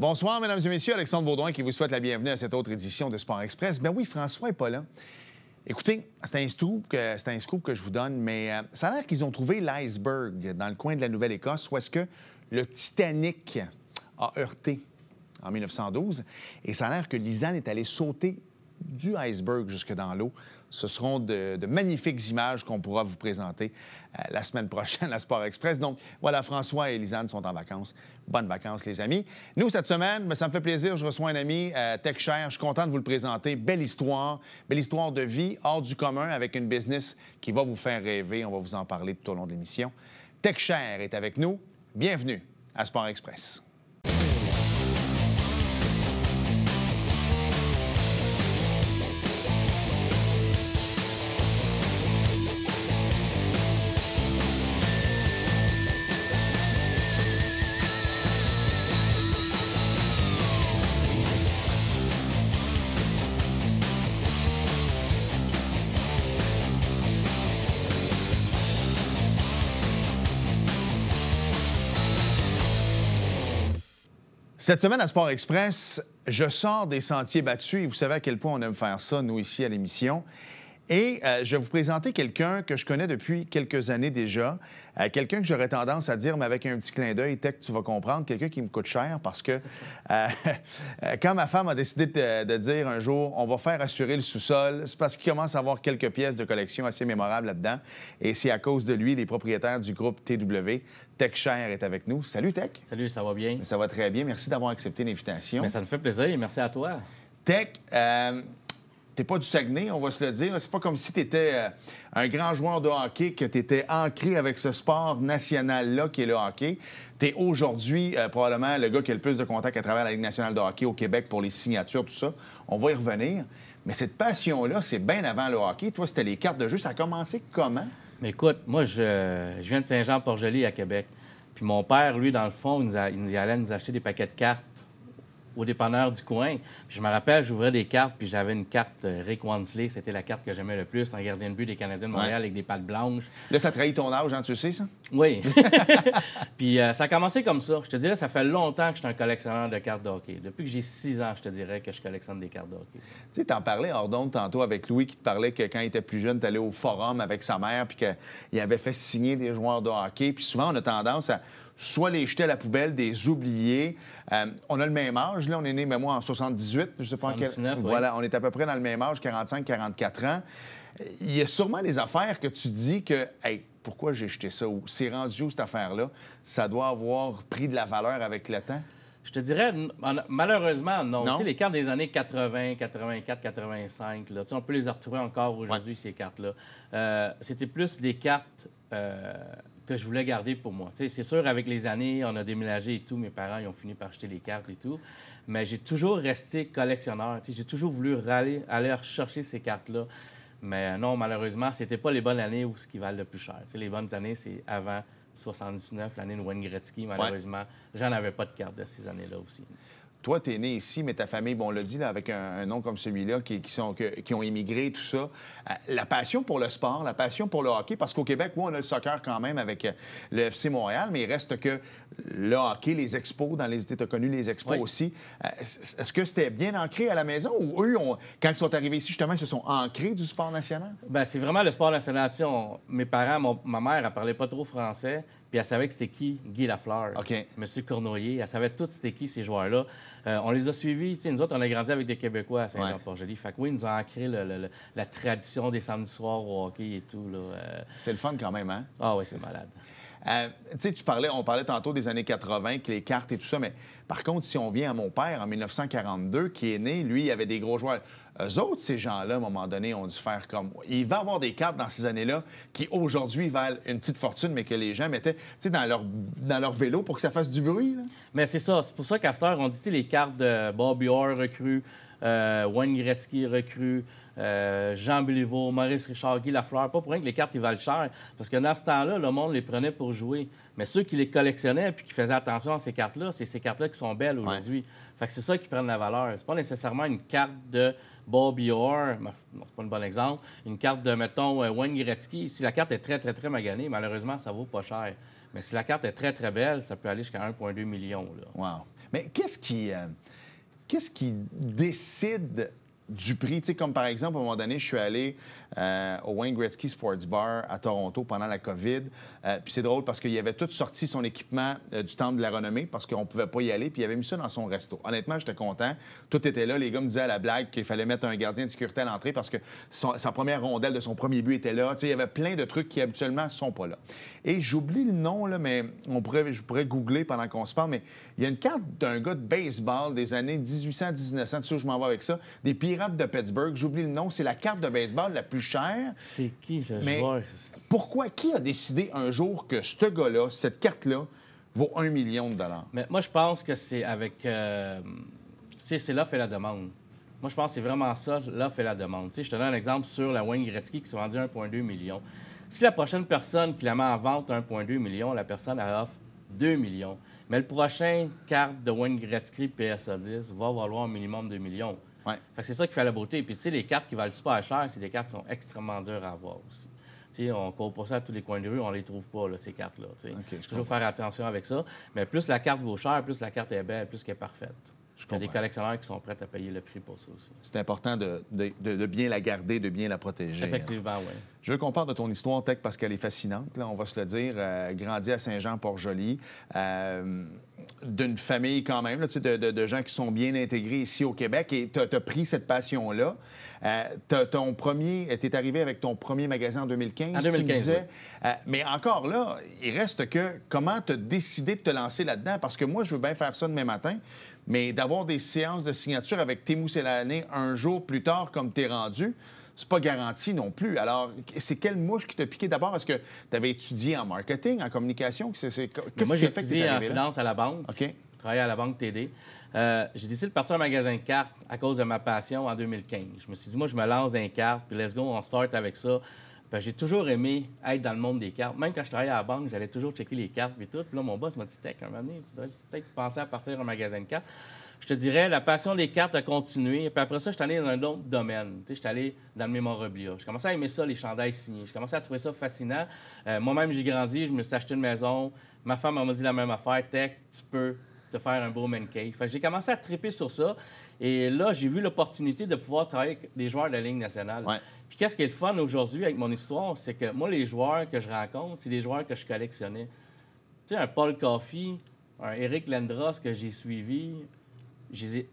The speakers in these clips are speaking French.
Bonsoir, mesdames et messieurs. Alexandre Baudouin qui vous souhaite la bienvenue à cette autre édition de Sport Express. Ben oui, François est pas là. Écoutez, c'est un, scoop que, je vous donne, mais euh, ça a l'air qu'ils ont trouvé l'iceberg dans le coin de la Nouvelle-Écosse, où est-ce que le Titanic a heurté en 1912. Et ça a l'air que Lisanne est allée sauter du iceberg jusque dans l'eau. Ce seront de, magnifiques images qu'on pourra vous présenter euh, la semaine prochaine à Sport Express. Donc voilà, François et Lisanne sont en vacances. Bonnes vacances, les amis. Nous, cette semaine, ben, ça me fait plaisir, je reçois un ami, euh, Je suis content de vous le présenter. Belle histoire, belle histoire de vie hors du commun avec une business qui va vous faire rêver. On va vous en parler tout au long de l'émission. Tech est avec nous. Bienvenue à Sport Express. Cette semaine à Sport Express, je sors des sentiers battus et vous savez à quel point on aime faire ça, nous, ici à l'émission. Et euh, je vais vous présenter quelqu'un que je connais depuis quelques années déjà, euh, quelqu'un que j'aurais tendance à dire, mais avec un petit clin d'œil, Tech, tu vas comprendre, quelqu'un qui me coûte cher parce que euh, quand ma femme a décidé de, dire un jour, on va faire assurer le sous-sol, c'est parce qu'il commence à avoir quelques pièces de collection assez mémorables là-dedans. Et c'est à cause de lui, les propriétaires du groupe TW, Tech Cher est avec nous. Salut Tech. Salut, ça va bien? Ça va très bien. Merci d'avoir accepté l'invitation. Ben, ça me fait plaisir. Merci à toi. Tech, t'es pas du Saguenay, on va se le dire. C'est pas comme si tu étais euh, un grand joueur de hockey, que tu étais ancré avec ce sport national-là qui est le hockey. Tu es aujourd'hui euh, probablement le gars qui a le plus de contacts à travers la Ligue nationale de hockey au Québec pour les signatures, tout ça. On va y revenir. Mais cette passion-là, c'est bien avant le hockey. Toi, c'était les cartes de jeu. Ça a commencé comment? Mais écoute, moi, je, viens de Saint-Jean-Port-Joli à Québec. Puis mon père, lui, dans le fond, il, nous, il nous allait nous acheter des paquets de cartes au dépanneur du coin. je me rappelle, j'ouvrais des cartes, puis j'avais une carte euh, Rick Wansley. C'était la carte que j'aimais le plus. un gardien de but des Canadiens de Montréal avec des pattes blanches. Là, ça trahit ton âge, hein, tu sais, ça? Oui. puis euh, ça a commencé comme ça. Je te dirais, ça fait longtemps que je suis un collectionneur de cartes de hockey. Depuis que j'ai six ans, je te dirais que je collectionne des cartes de hockey. Tu sais, t'en parlais Ordon, tantôt avec Louis qui te parlait que quand il était plus jeune, t'allais au forum avec sa mère, puis qu'il avait fait signer des joueurs de hockey. Puis souvent, on a tendance à soit les jeter à la poubelle, des oublier. Euh, on a le même âge, là, on est né, mais ben, moi, en 78, je Voilà, on est à peu près dans le même âge, 45-44 ans. Il y a sûrement des affaires que tu dis que, hey, pourquoi j'ai jeté ça c'est rendu où cette affaire-là? Ça doit avoir pris de la valeur avec le temps? Je te dirais, malheureusement, non. Tu sais, les cartes des années 80, 84, 85, là, tu sais, on peut les retrouver encore aujourd'hui, ces cartes-là. Euh, c'était plus des cartes euh, que je voulais garder pour moi. c'est sûr, avec les années, on a déménagé et tout. Mes parents, ils ont fini par acheter les cartes et tout. Mais j'ai toujours resté collectionneur. j'ai toujours voulu aller, aller chercher ces cartes-là. Mais euh, non, malheureusement, ce c'était pas les bonnes années où ce qui valent le plus cher. les bonnes années, c'est avant 79, l'année de Wayne Gretzky, malheureusement. J'en avais pas de carte de ces années-là aussi. Toi, tu es né ici, mais ta famille, bon, on l'a dit, avec un, nom comme celui-là, qui, sont, qui ont immigré, tout ça. Euh, la passion pour le sport, la passion pour le hockey, parce qu'au Québec, oui, on a le soccer quand même avec euh, le FC Montréal, mais il reste que le hockey, les expos, dans les... États, unis les expos aussi. Euh, est-ce que c'était bien ancré à la maison ou eux, quand ils sont arrivés ici, justement, ils se sont ancrés du sport national? Bien, c'est vraiment le sport national. mes parents, ma mère, elle parlait pas trop français. Puis elle savait que c'était qui Guy Lafleur, ok Monsieur Cournoyer. Elle savait tous c'était qui ces joueurs-là. Euh, on les a suivis. nous autres, on a grandi avec des Québécois à Saint-Jean-Port-Joli. Fait que oui, ils nous ont ancré la tradition des samedis soirs au hockey et tout. Euh. C'est le fun quand même, hein? Ah oui, c'est malade. Euh, tu parlais, on parlait tantôt des années 80, que les cartes et tout ça, mais par contre, si on vient à mon père en 1942, qui est né, lui, il avait des gros joueurs. Eux autres, ces gens-là, à un moment donné, ont dû faire comme. Il va y avoir des cartes dans ces années-là qui, aujourd'hui, valent une petite fortune, mais que les gens mettaient dans leur, dans leur vélo pour que ça fasse du bruit. Mais c'est ça. C'est pour ça qu'à cette on dit les cartes de Bob Orr recrue, euh, Wayne Gretzky recrue. Euh, Jean Béliveau, Maurice Richard, Guy Lafleur. Pas pour rien que les cartes, ils valent cher. Parce que dans ce temps-là, le monde les prenait pour jouer. Mais ceux qui les collectionnaient puis qui faisaient attention à ces cartes-là, c'est ces cartes-là qui sont belles aujourd'hui. Fait que c'est ça qui prend la valeur. C'est pas nécessairement une carte de Bobby Orr, c'est pas un bon exemple, une carte de, mettons, euh, Wayne Gretzky. Si la carte est très, très, très maganée, malheureusement, ça vaut pas cher. Mais si la carte est très, très belle, ça peut aller jusqu'à 1,2 million. Wow. Mais qu'est-ce qui, euh, qu'est-ce qui décide du prix. Tu sais, comme par exemple, à un moment donné, je suis allé euh, au Wayne Gretzky Sports Bar à Toronto pendant la COVID. Euh, puis c'est drôle parce qu'il avait tout sorti son équipement euh, du Temple de la Renommée parce qu'on pouvait pas y aller. Puis il avait mis ça dans son resto. Honnêtement, j'étais content. Tout était là. Les gars me disaient à la blague qu'il fallait mettre un gardien de sécurité à l'entrée parce que sa première rondelle de son premier but était là. sais, il y avait plein de trucs qui habituellement sont pas là. Et j'oublie le nom, mais on pourrait, je pourrais googler pendant qu'on se parle. Mais il y a une carte d'un gars de baseball des années 1800-1900. Tu sais où je m'en vais avec ça? Des Pirates de Pittsburgh. J'oublie le nom. C'est la carte de baseball la plus c'est qui le mais Pourquoi? Qui a décidé un jour que ce gars-là, cette carte-là, vaut un million de dollars? Mais moi, je pense que c'est avec. Euh, c'est l'offre et la demande. Moi, je pense que c'est vraiment ça, l'offre et la demande. sais, je te donne un exemple sur la Wayne Gretzky qui s'est vendue 1,2 million. Si la prochaine personne qui la met en vente 1,2 million, la personne elle offre 2 millions. Mais le prochain carte de Wayne Gretzky PSA 10 va valoir un minimum 2 millions. C'est ça qui fait la beauté. Puis, tu sais, les cartes qui valent super cher, c'est des cartes qui sont extrêmement dures à avoir aussi. sais, on court pas ça à tous les coins de rue, on ne les trouve pas, ces cartes-là. Okay, toujours faire attention avec ça. Mais plus la carte vaut cher, plus la carte est belle, plus qu'elle est parfaite. Il y a des collectionneurs qui sont prêts à payer le prix pour ça aussi. C'est important de, bien la garder, de bien la protéger. Effectivement, oui. Je veux qu'on parle de ton histoire, Tech, parce qu'elle est fascinante. Là, on va se le dire. Euh, grandi à Saint-Jean-Port-Joli. Euh, d'une famille quand même, de, gens qui sont bien intégrés ici au Québec, et tu as, pris cette passion-là. Euh, ton premier, était arrivé avec ton premier magasin en 2015, disais. Euh, mais encore là, il reste que comment tu as décidé de te lancer là-dedans? Parce que moi, je veux bien faire ça demain matin, mais d'avoir des séances de signature avec et l'année un jour plus tard, comme es rendu, c'est pas garanti non plus. Alors, c'est quelle mouche qui t'a piqué d'abord? Est-ce que tu avais étudié en marketing, en communication? Qu'est-ce Moi, j'ai étudié en finance à la banque. OK. Travaillé à la banque TD. Euh, j'ai décidé de partir un magasin de cartes à cause de ma passion en 2015. Je me suis dit, moi, je me lance dans les cartes, puis let's go, on start avec ça. J'ai toujours aimé être dans le monde des cartes. Même quand je travaillais à la banque, j'allais toujours checker les cartes et tout. Puis là, mon boss m'a dit, Tech, un moment donné, peut-être penser à partir un magasin de cartes je te dirais, la passion des cartes a continué. Puis après ça, je suis allé dans un autre domaine. Je suis allé dans le mémorabilia. J'ai commencé à aimer ça, les chandails signés. J'ai commencé à trouver ça fascinant. Euh, moi-même, j'ai grandi, je me suis acheté une maison. Ma femme m'a dit la même affaire. Tech, tu peux te faire un beau man J'ai commencé à triper sur ça. Et là, j'ai vu l'opportunité de pouvoir travailler avec des joueurs de la Ligue nationale. Puis qu'est-ce qui est le fun aujourd'hui avec mon histoire? C'est que moi, les joueurs que je rencontre, c'est des joueurs que je collectionnais. Tu sais, un Paul Coffey, un Eric Lendros que j'ai suivi,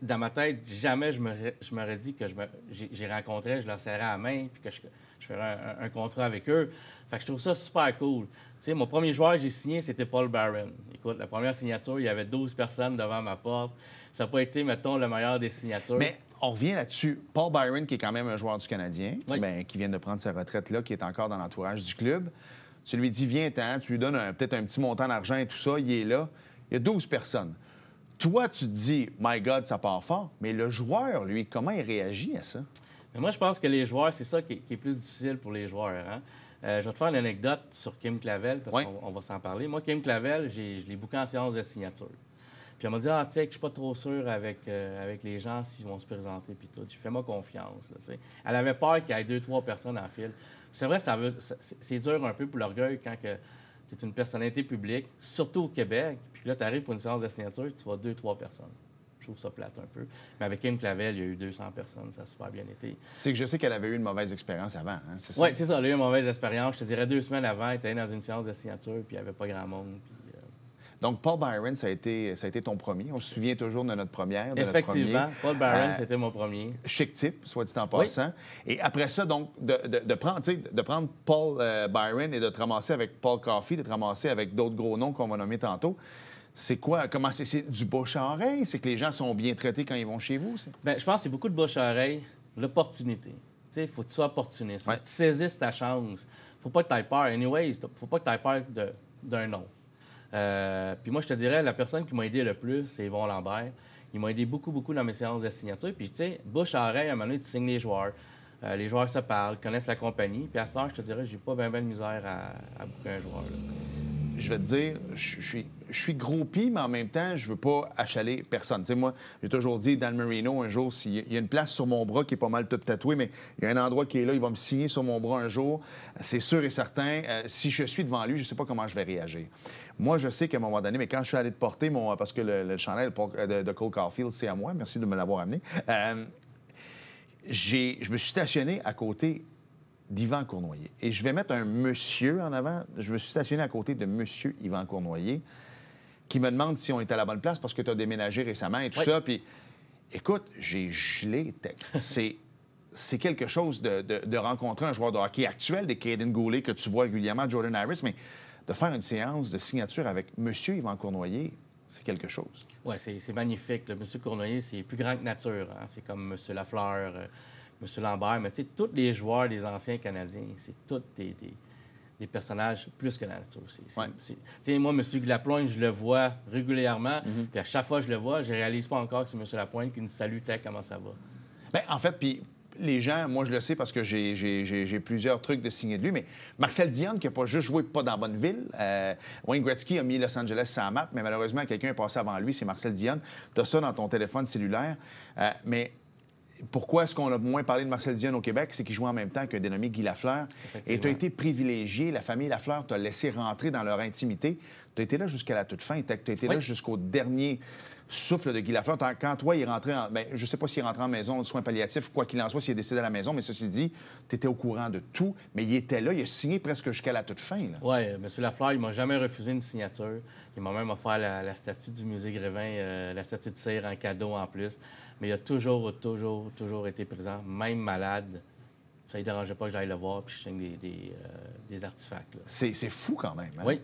dans ma tête, jamais je me je dit que je me, j'ai rencontré je leur serrais la main, puis que je, ferais un, contrat avec eux. Fait que je trouve ça super cool. Tu sais, mon premier joueur que j'ai signé, c'était Paul Byron. Écoute, la première signature, il y avait 12 personnes devant ma porte. Ça n'a pas été, mettons, le meilleur des signatures. Mais on revient là-dessus. Paul Byron, qui est quand même un joueur du Canadien, ben, qui vient de prendre sa retraite là, qui est encore dans l'entourage du club, tu lui dis, viens-t'en, tu lui donnes peut-être un petit montant d'argent et tout ça, il est là. Il y a 12 personnes. Toi, tu te dis, My God, ça part fort, mais le joueur, lui, comment il réagit à ça? Mais moi, je pense que les joueurs, c'est ça qui est, plus difficile pour les joueurs. Hein. Euh, je vais te faire une anecdote sur Kim Clavel, parce qu'on va s'en parler. Moi, Kim Clavel, je l'ai bouqué en séance de signature. Puis elle m'a dit Ah, tu je suis pas trop sûr avec, euh, avec les gens s'ils vont se présenter. Puis tout. fais-moi confiance. elle avait peur qu'il y ait deux, trois personnes en file. C'est vrai, ça, c'est dur un peu pour l'orgueil quand que tu une personnalité publique, surtout au Québec, puis là, tu arrives pour une séance de signature, tu vois deux, trois personnes. Je trouve ça plate un peu. Mais avec Kim Clavel, il y a eu 200 personnes, ça a super bien été. C'est que je sais qu'elle avait eu une mauvaise expérience avant, hein, c'est Oui, c'est ça, elle a eu une mauvaise expérience. Je te dirais deux semaines avant, elle était dans une séance de signature, puis il n'y avait pas grand monde. Donc, Paul Byron, ça a été, ça a été ton premier. On se souvient toujours de notre première. De Effectivement. Notre premier. Paul Byron, euh, c'était mon premier. Chic type, soit dit en passant. Et après ça, donc, de, prendre, de prendre Paul euh, Byron et de te ramasser avec Paul Coffey, de te ramasser avec d'autres gros noms qu'on va nommer tantôt. C'est quoi? Comment c'est, du bouche à oreille? C'est que les gens sont bien traités quand ils vont chez vous? Bien, je pense que c'est beaucoup de bouche à oreille, l'opportunité. Il faut que tu sois opportuniste. Faut que tu saisisses ta chance. faut pas que tu aies peur. Anyways, faut pas que tu aies peur d'un nom. Euh, puis moi, je te dirais, la personne qui m'a aidé le plus, c'est Yvon Lambert. Il m'a aidé beaucoup, beaucoup dans mes séances de signature. Puis, tu sais, bouche à oreille, à un moment donné, tu signes les joueurs. Euh, les joueurs se parlent, connaissent la compagnie. Puis à ce temps, je te dirais, j'ai pas bien, bien de misère à, boucler un joueur je vais te dire, je suis, je suis groupie, mais en même temps, je veux pas achaler personne. Tu sais, moi, j'ai toujours dit, Dan Marino, un jour, s'il y a une place sur mon bras qui est pas mal tout tatoué, mais il y a un endroit qui est là, il va me signer sur mon bras un jour, c'est sûr et certain. Euh, si je suis devant lui, je sais pas comment je vais réagir. Moi, je sais qu'à un moment donné, mais quand je suis allé te porter mon. Parce que le, chanel euh, de, Cole Caulfield, c'est à moi, merci de me l'avoir amené. Euh, je me suis stationné à côté d'Yvan Cournoyer. Et je vais mettre un monsieur en avant. Je me suis stationné à côté de monsieur Yvan Cournoyer qui me demande si on est à la bonne place parce que tu as déménagé récemment et tout ça. Puis, écoute, j'ai gelé. C'est. c'est quelque chose de, de, rencontrer un joueur de hockey actuel, des Caden Goulet que tu vois régulièrement, Jordan Harris, mais de faire une séance de signature avec M. Yvan Cournoyer, c'est quelque chose. Oui, c'est magnifique. Le M. Cournoyer, c'est plus grand que nature. Hein. C'est comme M. Lafleur, euh, M. Lambert, mais tu sais, tous les joueurs des anciens Canadiens, c'est tous des, des, personnages plus que la nature. moi, M. Lapointe, je le vois régulièrement, mm-hmm. puis à chaque fois que je le vois, je réalise pas encore que c'est M. Lapointe qui nous salutait, comment ça va. Bien, en fait, puis les gens, moi je le sais parce que j'ai plusieurs trucs de signer de lui, mais Marcel Dionne, qui n'a pas juste joué pas dans bonne ville. Euh, Wayne Gretzky a mis Los Angeles sans map, mais malheureusement, quelqu'un est passé avant lui, c'est Marcel Dionne. Tu as ça dans ton téléphone cellulaire. Euh, mais pourquoi est-ce qu'on a moins parlé de Marcel Dionne au Québec? C'est qu'il jouait en même temps qu'un dénommé Guy Lafleur. Et tu as été privilégié. La famille Lafleur t'a laissé rentrer dans leur intimité. Tu as été là jusqu'à la toute fin. Tu as été là jusqu'au dernier souffle de Guy Lafleur. Hein, quand toi, il est rentré en. Ben, je ne sais pas s'il est rentré en maison de soins palliatifs, quoi qu'il en soit, s'il est décédé à la maison, mais ceci dit, tu étais au courant de tout, mais il était là, il a signé presque jusqu'à la toute fin. Oui, M. Lafleur, il m'a jamais refusé une signature. Il m'a même offert la, statue du musée Grévin, euh, la statue de cire en cadeau en plus. Mais il a toujours, toujours, toujours été présent, même malade ça ne dérangeait pas que j'aille le voir puis je signe des, des, euh, artefacts. C'est fou quand même. Hein? Oui,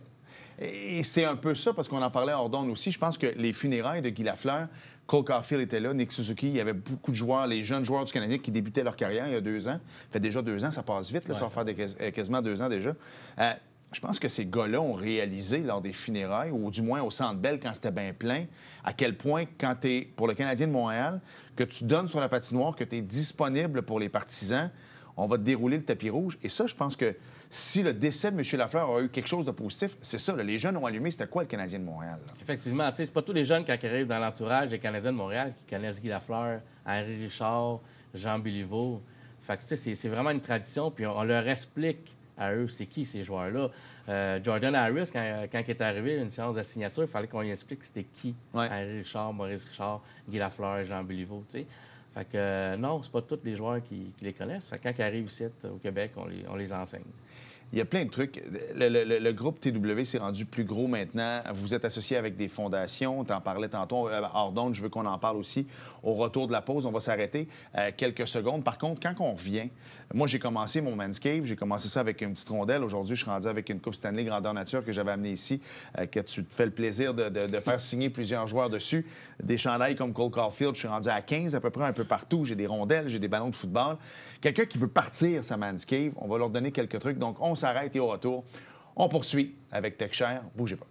et c'est un peu ça, parce qu'on en parlait à Ordon aussi. Je pense que les funérailles de Guy Lafleur, Cole Caulfield était là, Nick Suzuki, il y avait beaucoup de joueurs, les jeunes joueurs du Canadien qui débutaient leur carrière il y a deux ans. Ça fait déjà deux ans, ça passe vite, ça va faire quasiment deux ans déjà. Euh, je pense que ces gars-là ont réalisé lors des funérailles, ou du moins au Centre Bell quand c'était bien plein, à quel point, quand tu es pour le Canadien de Montréal, que tu donnes sur la patinoire, que tu es disponible pour les partisans, on va te dérouler le tapis rouge. Et ça, je pense que si le décès de M. Lafleur a eu quelque chose de positif, c'est ça. les jeunes ont allumé, c'était quoi le Canadien de Montréal? Effectivement, tu sais, c'est pas tous les jeunes qui arrivent dans l'entourage des Canadiens de Montréal qui connaissent Guy Lafleur, Henri Richard, Jean Béliveau. Fait c'est vraiment une tradition, puis on, leur explique à eux, c'est qui ces joueurs-là. Euh, Jordan Harris, quand, il est arrivé, une séance de signature, il fallait qu'on lui explique c'était qui. Henri Richard, Maurice Richard, Guy Lafleur, Jean Béliveau, tu fait que euh, non, c'est pas tous les joueurs qui, les connaissent. Fait quand ils arrivent ici euh, au Québec, on les, on les enseigne. Il y a plein de trucs. Le, groupe TW s'est rendu plus gros maintenant. Vous êtes associé avec des fondations. en parlais tantôt. Euh, d'onde, je veux qu'on en parle aussi. Au retour de la pause, on va s'arrêter euh, quelques secondes. Par contre, quand on revient, moi, j'ai commencé mon Manscave. J'ai commencé ça avec une petite rondelle. Aujourd'hui, je suis rendu avec une Coupe Stanley Grandeur Nature que j'avais amenée ici, euh, que tu te fais le plaisir de, faire signer plusieurs joueurs dessus. Des chandails comme Cole Caulfield, je suis rendu à 15 à peu près un peu partout. J'ai des rondelles, j'ai des ballons de football. Quelqu'un qui veut partir sa Manscave, on va leur donner quelques trucs. Donc, on s'arrête et au retour, on poursuit avec TechShare. Bougez pas.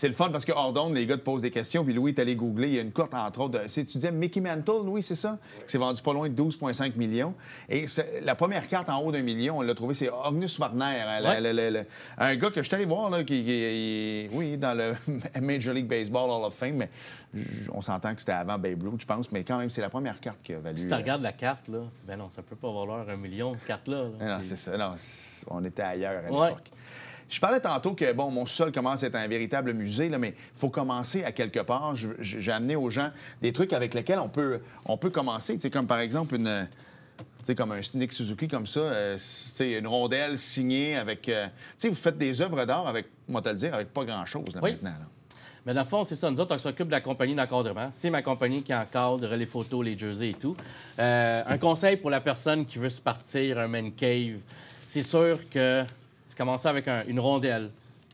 c'est le fun parce que hors les gars te posent des questions. Puis Louis est allé googler. Il y a une carte entre autres. tu disais Mickey Mantle, Louis, c'est ça? C'est vendu pas loin de 12,5 millions. Et la première carte en haut d'un million, on l'a trouvé, c'est Agnus Warner. Hein, un gars que je suis allé voir, là, qui, oui, dans le Major League Baseball Hall of Fame. Mais on s'entend que c'était avant Babe Ruth, je pense. Mais quand même, c'est la première carte qui a valu. Si tu euh, regardes la carte, là, ben non, ça peut pas valoir un million, cette carte-là. Non, c'est ça. on était ailleurs à l'époque. Je parlais tantôt que, bon, mon sol commence à être un véritable musée, mais il faut commencer à quelque part. J'ai amené aux gens des trucs avec lesquels on peut, on peut commencer. Tu comme par exemple une. sais comme un Nick Suzuki comme ça, euh, une rondelle signée avec... Euh, vous faites des œuvres d'art avec, moi te le dire, avec pas grand-chose maintenant. Mais dans le fond, c'est ça. Nous autres, on s'occupe de la compagnie d'encadrement. C'est ma compagnie qui encadre les photos, les jerseys et tout. Euh, un conseil pour la personne qui veut se partir un man cave, c'est sûr que commencer avec une rondelle,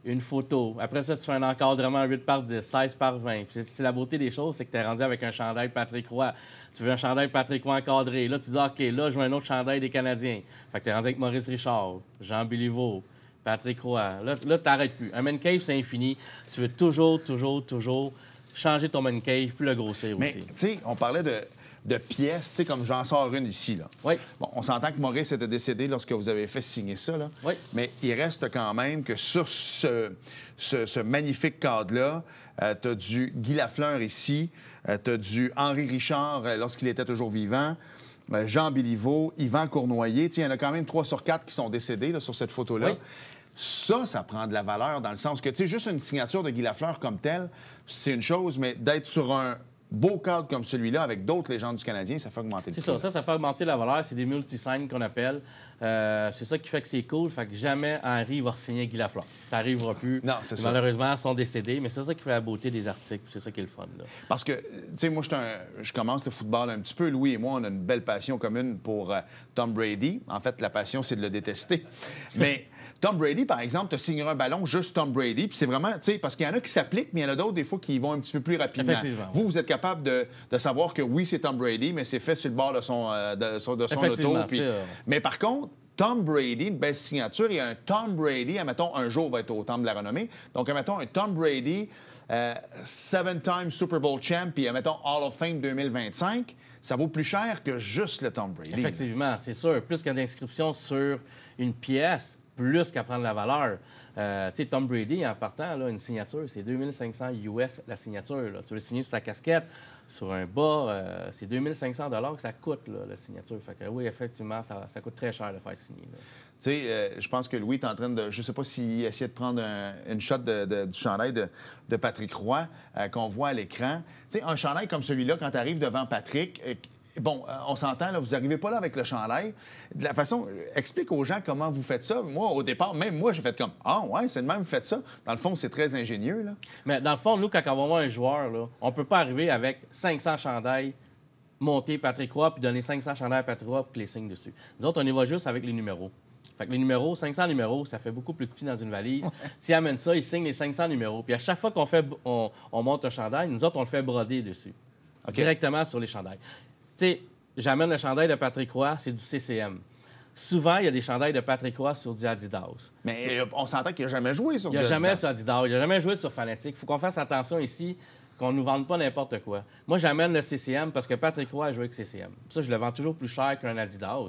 une photo. Après ça, tu fais un encadrement 8 par 10, 16 par 20. Puis c'est la beauté des choses, c'est que tu es rendu avec un chandail Patrick Roy. Tu veux un chandail Patrick Roy encadré. Là, tu dis, OK, là, je veux un autre chandail des Canadiens. Fait que tu es rendu avec Maurice Richard, Jean Béliveau, Patrick Roy. Là, là t'arrêtes plus. Un man cave, c'est infini. Tu veux toujours, toujours, toujours changer ton man cave, puis le grossir Mais, aussi. Tu sais, on parlait de de pièces, tu sais, comme j'en sors une ici. Là. Oui. Bon, on s'entend que Maurice était décédé lorsque vous avez fait signer ça, là. Oui. mais il reste quand même que sur ce, magnifique cadre-là, euh, tu as du Guy Lafleur ici, euh, tu as du Henri Richard euh, lorsqu'il était toujours vivant. Jean Béliveau, Yvan Cournoyer, il y en a quand même trois sur quatre qui sont décédés sur cette photo-là. Ça, ça prend de la valeur dans le sens que, tu sais, juste une signature de Guy Lafleur comme telle, c'est une chose, mais d'être sur un, beau cadre comme celui-là, avec d'autres légendes du Canadien, ça fait augmenter le prix. C'est ça, ça, fait augmenter la valeur. C'est des multisignes qu'on appelle. Euh, c'est ça qui fait que c'est cool. Fait que jamais Henri va signer Guy Lafleur. Ça n'arrivera plus. Non, Malheureusement, ils sont décédés, mais c'est ça qui fait la beauté des articles. C'est ça qui est le fun. Parce que, tu sais, moi, je commence le football un petit peu. Louis et moi, on a une belle passion commune pour euh, Tom Brady. En fait, la passion, c'est de le détester. Mais. Tom Brady, par exemple, te signera un ballon juste Tom Brady. Puis c'est vraiment, tu sais, parce qu'il y en a qui s'appliquent, mais il y en a d'autres, des fois, qui vont un petit peu plus rapidement. Vous, vous êtes capable de, savoir que oui, c'est Tom Brady, mais c'est fait sur le bord de son, euh, auto. Euh, mais par contre, Tom Brady, une belle signature, il y a un Tom Brady, admettons, un jour va être au temple de la renommée. Donc, admettons, un Tom Brady, euh, seven-time Super Bowl champ, puis admettons, Hall of Fame 2025, ça vaut plus cher que juste le Tom Brady. Effectivement, c'est sûr. Plus qu'une inscription sur une pièce, plus qu'à prendre la valeur. Euh, tu sais, Tom Brady, en partant, une signature, c'est 2500 US la signature. Tu veux signer sur ta casquette, sur un bas, euh, c'est 2500 que ça coûte, la signature. Fait que oui, effectivement, ça, coûte très cher de faire signer. Tu sais, euh, je pense que Louis est en train de... Je sais pas s'il essayait de prendre une shot du chandail de, de Patrick Roy qu'on voit à l'écran. Tu sais, un chandail comme celui-là, quand tu arrives devant Patrick bon, euh, on s'entend, là, vous n'arrivez pas là avec le chandail. De la façon, euh, explique aux gens comment vous faites ça. Moi, au départ, même moi, j'ai fait comme Ah, ouais, c'est le même, vous faites ça. Dans le fond, c'est très ingénieux. Là. Mais dans le fond, nous, quand on va un joueur, là, on ne peut pas arriver avec 500 chandails monter Patrick Roy puis donner 500 chandails à Patrick Roy puis les signes dessus. Nous autres, on y va juste avec les numéros. Fait que les numéros, 500 numéros, ça fait beaucoup plus petit dans une valise. tu amènes ça, il signe les 500 numéros. Puis à chaque fois qu'on fait, on, monte un chandail, nous autres, on le fait broder dessus. Directement sur les chandails. Tu sais, j'amène le chandail de Patrick Roy, c'est du CCM. Souvent, il y a des chandails de Patrick Roy sur du Adidas. Mais euh, on s'entend qu'il n'a jamais joué sur Il n'a jamais sur Adidas, il n'a jamais joué sur Fanatic. Il faut qu'on fasse attention ici qu'on ne nous vende pas n'importe quoi. Moi, j'amène le CCM parce que Patrick Roy a joué avec CCM. Ça, je le vends toujours plus cher qu'un Adidas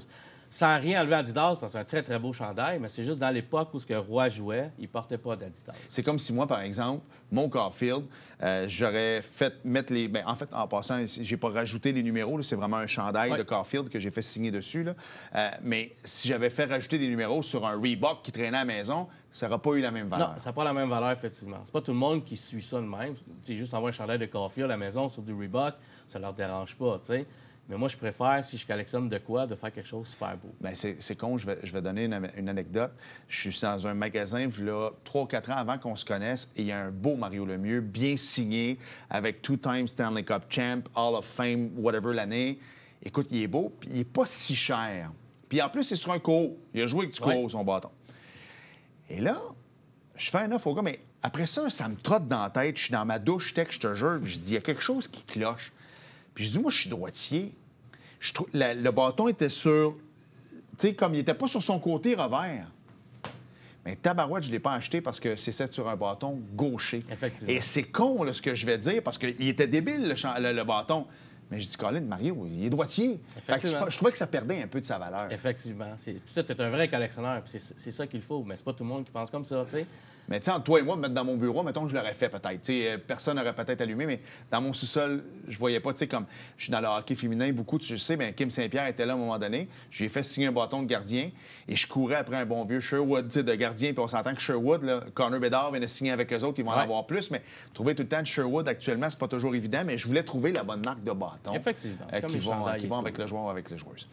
sans rien enlever à Adidas, parce que c'est un très, très beau chandail, mais c'est juste dans l'époque où ce que Roy jouait, il portait pas d'Adidas. C'est comme si moi, par exemple, mon Carfield, euh, j'aurais fait mettre les... Ben, en fait, en passant, j'ai pas rajouté les numéros, c'est vraiment un chandail de Carfield que j'ai fait signer dessus. Là. Euh, mais si j'avais fait rajouter des numéros sur un Reebok qui traînait à la maison, ça n'aurait pas eu la même valeur. Non, ça n'a pas la même valeur, effectivement. C'est pas tout le monde qui suit ça de même. C'est juste avoir un chandail de Carfield à la maison sur du Reebok, ça leur dérange pas, tu sais. Mais moi, je préfère, si je collectionne de quoi, de faire quelque chose de super beau. Bien, c'est con, je vais, donner une, anecdote. Je suis dans un magasin, là, 3 quatre ans avant qu'on se connaisse, et il y a un beau Mario Lemieux, bien signé, avec two times Stanley Cup champ, Hall of Fame, whatever l'année. Écoute, il est beau, puis il est pas si cher. Puis en plus, c'est sur un co. Il a joué avec du co, son bâton. Et là, je fais un offre au gars, mais après ça, ça me trotte dans la tête. Je suis dans ma douche texte, je te jure, je dis, il y a quelque chose qui cloche. Puis je dis, moi, je suis droitier. Je le bâton était sur. Tu sais, comme il n'était pas sur son côté revers. Mais tabarouette, je ne l'ai pas acheté parce que c'est sur un bâton gaucher. Et c'est con, ce que je vais dire, parce qu'il était débile, le, bâton. Mais je dis, Colin Mario, il est droitier. je, trouvais que ça perdait un peu de sa valeur. Effectivement. C'est, ça, tu es un vrai collectionneur. C'est, ça qu'il faut, mais c'est pas tout le monde qui pense comme ça. tu sais. Mais tu sais, toi et moi, mettre dans mon bureau, mettons je l'aurais fait peut-être. Tu euh, personne n'aurait peut-être allumé, mais dans mon sous-sol, je voyais pas, tu sais, comme je suis dans le hockey féminin, beaucoup, tu sais, mais ben, Kim Saint-Pierre était là à un moment donné. Je lui ai fait signer un bâton de gardien et je courais après un bon vieux Sherwood, tu sais, de gardien. Puis on s'entend que Sherwood, là, Connor Bedard de signer avec eux autres, ils vont en avoir plus, mais trouver tout le temps de Sherwood actuellement, c'est pas toujours évident, mais je voulais trouver la bonne marque de bâton. Euh, qui, vont, euh, qui avec le joueur ou avec les joueuses.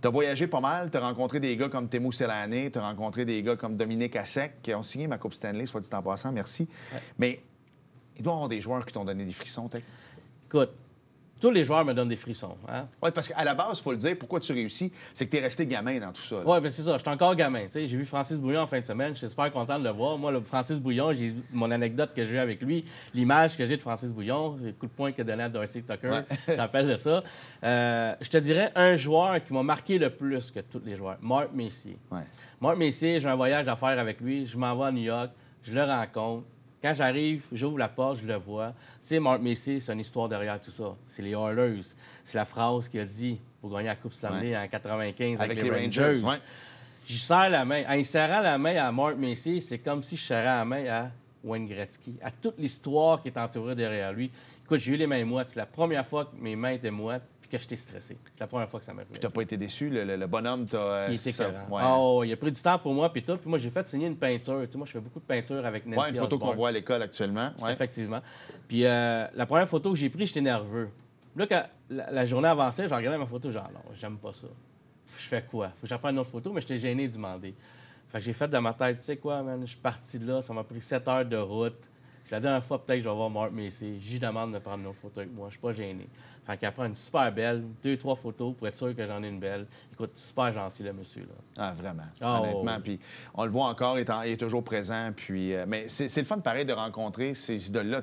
T'as voyagé pas mal, t'as rencontré des gars comme Temo tu t'as rencontré des gars comme Dominique Assec, qui ont signé ma Coupe Stanley, soit dit en passant, merci. Mais il doit avoir des joueurs qui t'ont donné des frissons, t'es. Écoute, tous les joueurs me donnent des frissons. Hein? Oui, parce qu'à la base, il faut le dire, pourquoi tu réussis, c'est que tu es resté gamin dans tout ça. Oui, bien c'est ça. Je suis encore gamin. J'ai vu Francis Bouillon en fin de semaine. Je suis super content de le voir. Moi, le Francis Bouillon, j'ai mon anecdote que j'ai avec lui, l'image que j'ai de Francis Bouillon, le coup de poing que donné à Darcy Tucker, ça de ça. Euh, je te dirais un joueur qui m'a marqué le plus que tous les joueurs, Marc Messier. Ouais. Marc Messier, j'ai un voyage à faire avec lui. Je m'en vais à New York, je le rencontre quand j'arrive, j'ouvre la porte, je le vois. Tu sais, Mark Messi, c'est une histoire derrière tout ça. C'est les Oilers. C'est la phrase qu'il a dit pour gagner la Coupe Stanley en 95 avec, les, Rangers. Je serre la main. En serrant la main à Mark Messi, c'est comme si je serrais la main à Wayne Gretzky, à toute l'histoire qui est entourée derrière lui. Écoute, j'ai eu les mains moites. C'est la première fois que mes mains étaient moites que j'étais stressé. C'est la première fois que ça m'est arrivé. Puis t'as pas été déçu, le, bonhomme t'a. Euh, il était ah, il a pris du temps pour moi, puis tout. Puis moi, j'ai fait signer une peinture. moi, je fais beaucoup de peinture avec Nancy. Ouais, une photo qu'on voit à l'école actuellement. Effectivement. Puis euh, la première photo que j'ai prise, j'étais nerveux. Là, la, journée avançait, j'en regardais ma photo, genre, non, j'aime pas ça. Je fais quoi? Faut que j'apprenne une autre photo, mais j'étais gêné de demander. Fait que j'ai fait de ma tête, tu sais quoi, man, je suis parti de là, ça m'a pris 7 heures de route. C'est la dernière fois peut-être que je vais voir Mark, Messi. J'y demande de prendre nos photos avec moi. Je suis pas gêné. Fait qu'elle prend une super belle, deux, trois photos pour être sûr que j'en ai une belle. Écoute, super gentil, le monsieur. Là. Ah, vraiment. Ah, honnêtement. on le voit encore, il est, toujours présent. Puis, euh, mais c'est le fun, pareil, de rencontrer ces idoles-là.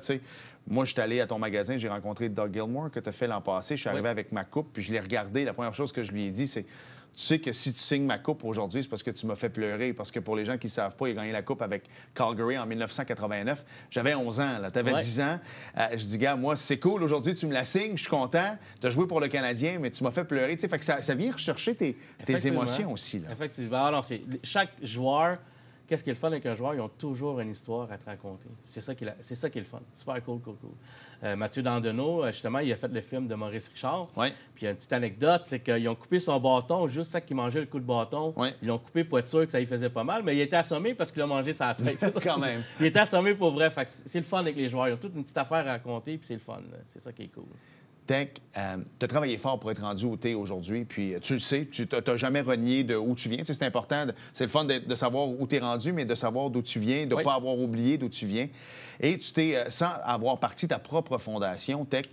moi, je suis allé à ton magasin, j'ai rencontré Doug Gilmore que tu as fait l'an passé. Je suis arrivé avec ma coupe, puis je l'ai regardé. La première chose que je lui ai dit, c'est tu sais que si tu signes ma coupe aujourd'hui, c'est parce que tu m'as fait pleurer. Parce que pour les gens qui ne savent pas, il a gagné la coupe avec Calgary en 1989. J'avais 11 ans, là. Tu avais 10 ans. Euh, je dis, gars, moi, c'est cool. Aujourd'hui, tu me la signes. Je suis content. Tu as joué pour le Canadien, mais tu m'as fait pleurer. fait que ça, vient rechercher tes, émotions aussi. Là. Effectivement. Alors, chaque joueur Qu'est-ce qui est le fun avec un joueur? Ils ont toujours une histoire à te raconter. C'est ça qui est, c'est ça qui est le fun. Super cool, cool, cool. Euh, Mathieu Dandenot, euh, justement, il a fait le film de Maurice Richard. Oui. Puis une petite anecdote, c'est qu'ils ont coupé son bâton, juste ça qu'il mangeait le coup de bâton. Ils l'ont coupé pour être sûr que ça lui faisait pas mal, mais il était assommé parce qu'il a mangé sa tête. Quand même. il était assommé pour vrai. c'est le fun avec les joueurs. Ils ont toute une petite affaire à raconter, puis c'est le fun. C'est ça qui est cool. Tech, euh, tu as travaillé fort pour être rendu au es aujourd'hui, puis euh, tu le sais, tu n'as jamais renié de où tu viens. c'est important, c'est le fun de, savoir où tu es rendu, mais de savoir d'où tu viens, de ne pas avoir oublié d'où tu viens. Et tu t'es, euh, sans avoir parti ta propre fondation, Tech,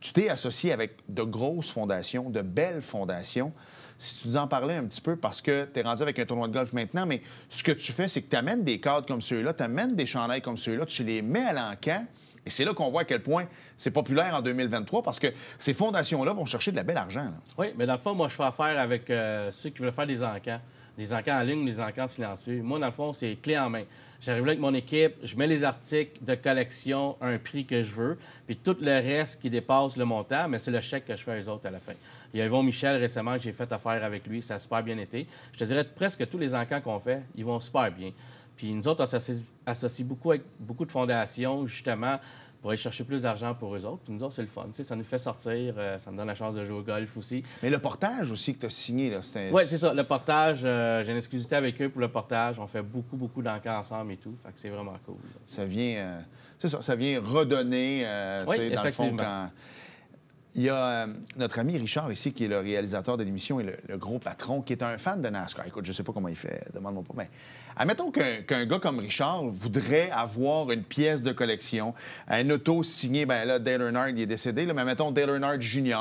tu t'es associé avec de grosses fondations, de belles fondations. Si tu nous en parlais un petit peu, parce que tu es rendu avec un tournoi de golf maintenant, mais ce que tu fais, c'est que tu amènes des cadres comme ceux-là, tu amènes des chandelles comme ceux-là, tu les mets à l'encan et c'est là qu'on voit à quel point c'est populaire en 2023 parce que ces fondations-là vont chercher de la belle argent. Oui, mais dans le fond, moi, je fais affaire avec euh, ceux qui veulent faire des encans, des encans en ligne ou des encans silencieux. Moi, dans le fond, c'est clé en main. J'arrive là avec mon équipe, je mets les articles de collection à un prix que je veux, puis tout le reste qui dépasse le montant, mais c'est le chèque que je fais aux autres à la fin. Il y a Yvon Michel récemment que j'ai fait affaire avec lui, ça a super bien été. Je te dirais presque tous les encans qu'on fait, ils vont super bien. Puis nous autres, on s'associe associe beaucoup avec beaucoup de fondations, justement, pour aller chercher plus d'argent pour eux autres. Puis nous autres, c'est le fun. sais, ça nous fait sortir, euh, ça nous donne la chance de jouer au golf aussi. Mais le portage aussi que tu as signé, là, c'était. Oui, c'est ça. Le portage, euh, j'ai une exclusivité avec eux pour le portage. On fait beaucoup, beaucoup d'encarts ensemble et tout. Fait que c'est vraiment cool. Ça vient. Euh, c'est ça, ça vient redonner, oui, dans le fond, il y a euh, notre ami Richard ici, qui est le réalisateur de l'émission et le, gros patron, qui est un fan de NASCAR. Écoute, je ne sais pas comment il fait, demande-moi pas, mais admettons qu'un gars comme Richard voudrait avoir une pièce de collection, un auto signé, ben là, Dale Earnhardt, il est décédé, mais admettons, Dale Earnhardt Jr.,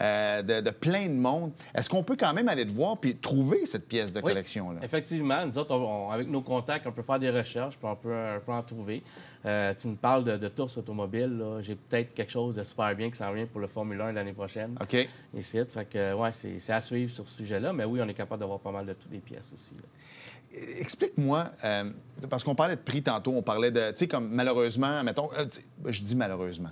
euh, de, plein de monde. Est-ce qu'on peut quand même aller te voir puis trouver cette pièce de collection-là? Effectivement, nous autres, avec nos contacts, on peut faire des recherches, puis on peut, on peut en trouver. Euh, tu me parles de, Tours Automobiles, J'ai peut-être quelque chose de super bien qui s'en vient pour le Formule 1 l'année prochaine. OK. Fait que, ouais, c'est à suivre sur ce sujet-là. Mais oui, on est capable d'avoir pas mal de toutes les pièces aussi. Euh, explique-moi, euh, parce qu'on parlait de prix tantôt, on parlait de, tu sais, comme malheureusement, mettons, je dis malheureusement.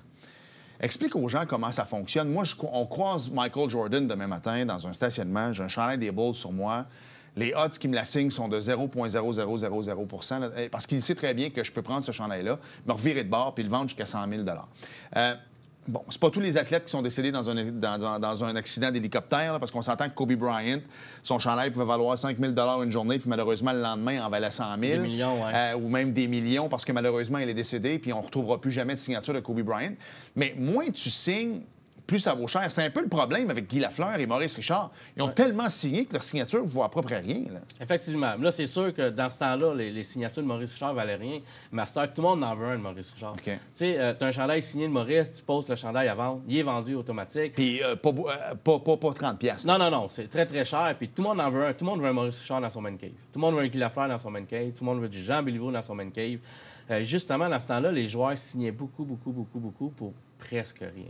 Explique aux gens comment ça fonctionne. Moi, on croise Michael Jordan demain matin dans un stationnement, j'ai un chandail des Bulls sur moi. Les odds qui me la signent sont de 0,0000 eh, parce qu'il sait très bien que je peux prendre ce chandail-là, me revirer de bord puis le vendre jusqu'à 100 000 euh, Bon, c'est pas tous les athlètes qui sont décédés dans un, accident d'hélicoptère, parce qu'on s'entend que Kobe Bryant, son chandail pouvait valoir 5 000 une journée, puis malheureusement, le lendemain, en valait 100 000. Des millions, euh, Ou même des millions, parce que malheureusement, il est décédé, puis on retrouvera plus jamais de signature de Kobe Bryant. Mais moins tu signes, plus ça vaut cher. C'est un peu le problème avec Guy Lafleur et Maurice Richard. Ils ont tellement signé que leur signature ne à peu rien. Là. Effectivement. Là, c'est sûr que dans ce temps-là, les, signatures de Maurice Richard valaient rien. Master, tout le monde en veut un de Maurice Richard. Tu sais, euh, tu as un chandail signé de Maurice, tu poses le chandail à vendre, il est vendu automatique. Puis euh, pas, 30 euh, pièces. Non, non, non. C'est très, très cher. Puis tout le monde en veut un. Tout le monde veut un Maurice Richard dans son man cave. Tout le monde veut un Guy Lafleur dans son man cave. Tout le monde veut du Jean Béliveau dans son man cave. justement, dans ce temps-là, les joueurs signaient beaucoup, beaucoup, beaucoup, beaucoup pour presque rien.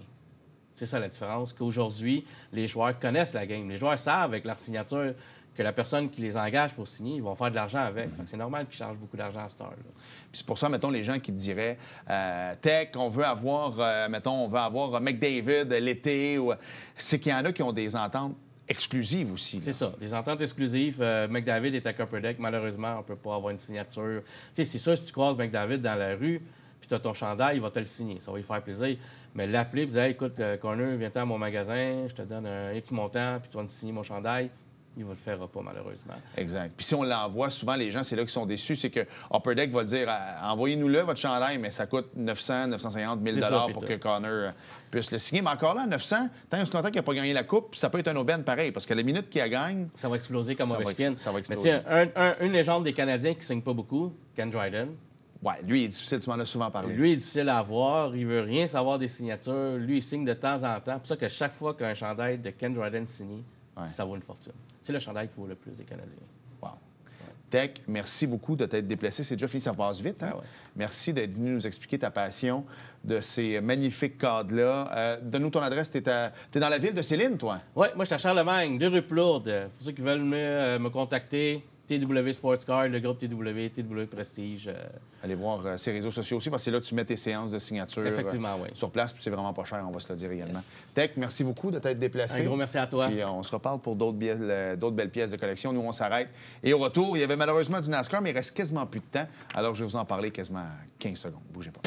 C'est ça la différence, qu'aujourd'hui, les joueurs connaissent la game. Les joueurs savent avec leur signature que la personne qui les engage pour signer, ils vont faire de l'argent avec. C'est normal qu'ils chargent beaucoup d'argent à cette heure. Puis c'est pour ça, mettons, les gens qui diraient euh, Tech, on veut avoir, euh, mettons, on veut avoir euh, McDavid l'été. Ou... C'est qu'il y en a qui ont des ententes exclusives aussi. C'est ça, des ententes exclusives. McDavid est à Deck. Malheureusement, on peut pas avoir une signature. Tu sais, c'est ça, si tu croises McDavid dans la rue, puis tu as ton chandail, il va te le signer. Ça va lui faire plaisir. Mais l'appeler et dire écoute, euh, Connor, viens toi à mon magasin, je te donne un petit montant, puis tu vas me signer mon chandail il ne le faire pas, malheureusement. Exact. Puis si on l'envoie, souvent, les gens, c'est là qu'ils sont déçus. C'est que Upper Deck va dire euh, envoyez-nous-le, votre chandail, mais ça coûte 900, 950 1000 dollars pour que Connor euh, puisse le signer. Mais encore là, 900, tant qu'il n'a pas gagné la Coupe, ça peut être un aubaine pareil, parce que la minute qu'il a gagne. Ça va exploser comme un Ça, ça va exploser. Mais tiens, une légende des Canadiens qui ne signe pas beaucoup, Ken Dryden. Oui, lui, il est difficile, tu m'en as souvent parlé. Lui, il est difficile à voir. il veut rien savoir des signatures. Lui, il signe de temps en temps. C'est pour ça que chaque fois qu'un chandail de Ken Dryden signe, ça vaut une fortune. C'est le chandail qui vaut le plus des Canadiens. Wow. Tech, merci beaucoup de t'être déplacé. C'est déjà fini, ça passe vite. Hein? Ah merci d'être venu nous expliquer ta passion de ces magnifiques cadres-là. Euh, donne-nous ton adresse. Tu es, dans la ville de Céline, toi? Oui, moi, je suis à Charlemagne, deux rue Plourde. Pour ceux qui veulent me, euh, me contacter, TW Sports Car, le groupe TW, TW Prestige. Euh. Allez voir euh, ses réseaux sociaux aussi, parce que là tu mets tes séances de signature euh, sur place, puis c'est vraiment pas cher, on va se le dire également. Tech, merci beaucoup de t'être déplacé. Un gros merci à toi. Puis on se reparle pour d'autres belles pièces de collection. Nous, on s'arrête. Et au retour, il y avait malheureusement du NASCAR, mais il reste quasiment plus de temps. Alors, je vais vous en parler quasiment 15 secondes. Bougez pas.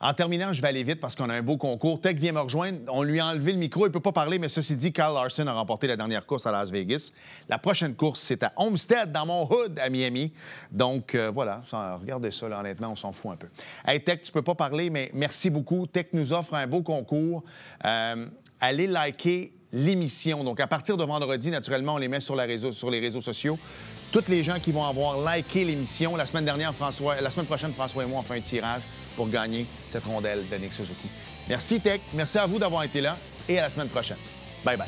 En terminant, je vais aller vite parce qu'on a un beau concours. Tech vient me rejoindre. On lui a enlevé le micro. Il ne peut pas parler, mais ceci dit, Kyle Larson a remporté la dernière course à Las Vegas. La prochaine course, c'est à Homestead, dans mon hood, à Miami. Donc, euh, voilà. Regardez ça, là, honnêtement, on s'en fout un peu. Hey, Tech, tu ne peux pas parler, mais merci beaucoup. Tech nous offre un beau concours. Euh, allez liker l'émission. Donc, à partir de vendredi, naturellement, on les met sur, sur les réseaux sociaux. Toutes les gens qui vont avoir liké l'émission, la semaine dernière, François, la semaine prochaine, François et moi, on fait un tirage pour gagner cette rondelle de Nick Suzuki. Merci, Tech. Merci à vous d'avoir été là et à la semaine prochaine. Bye bye.